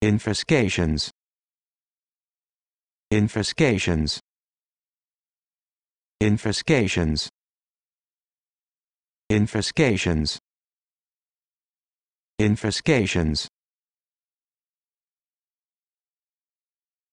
Infiscations. Infiscations. Infiscations. Infiscations. Infiscations.